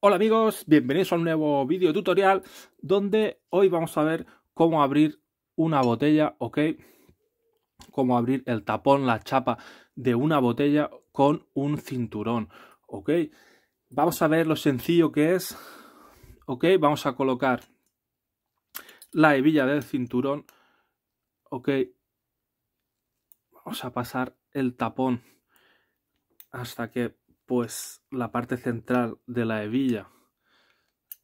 Hola amigos, bienvenidos a un nuevo vídeo tutorial donde hoy vamos a ver cómo abrir una botella, ok, cómo abrir el tapón, la chapa de una botella con un cinturón, ok. Vamos a ver lo sencillo que es, ok, vamos a colocar la hebilla del cinturón, ok, vamos a pasar el tapón hasta que pues la parte central de la hebilla,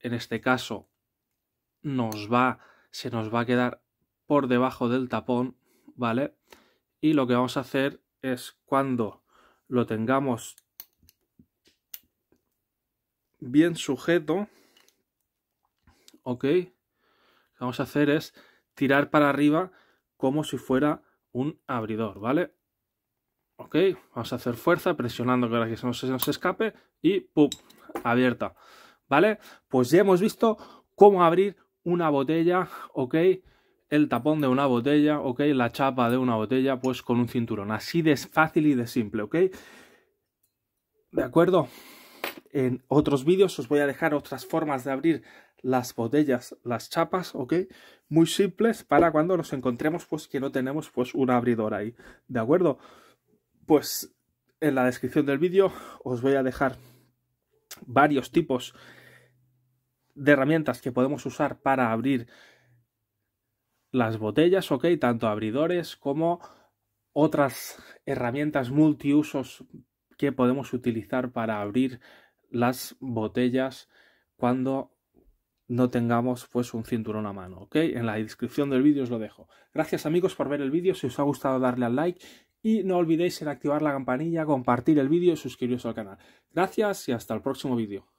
en este caso, nos va, se nos va a quedar por debajo del tapón, ¿vale? Y lo que vamos a hacer es cuando lo tengamos bien sujeto, ¿ok? Lo que vamos a hacer es tirar para arriba como si fuera un abridor, ¿vale? Ok, vamos a hacer fuerza presionando para que se nos, se nos escape y ¡pum! Abierta. ¿Vale? Pues ya hemos visto cómo abrir una botella, ¿ok? El tapón de una botella, ¿ok? La chapa de una botella, pues con un cinturón. Así de fácil y de simple, ¿ok? ¿De acuerdo? En otros vídeos os voy a dejar otras formas de abrir las botellas, las chapas, ¿ok? Muy simples para cuando nos encontremos, pues que no tenemos, pues un abridor ahí, ¿de acuerdo? pues en la descripción del vídeo os voy a dejar varios tipos de herramientas que podemos usar para abrir las botellas, ok, tanto abridores como otras herramientas multiusos que podemos utilizar para abrir las botellas cuando no tengamos pues un cinturón a mano, ¿ok? En la descripción del vídeo os lo dejo. Gracias amigos por ver el vídeo, si os ha gustado darle al like y no olvidéis en activar la campanilla, compartir el vídeo y suscribiros al canal. Gracias y hasta el próximo vídeo.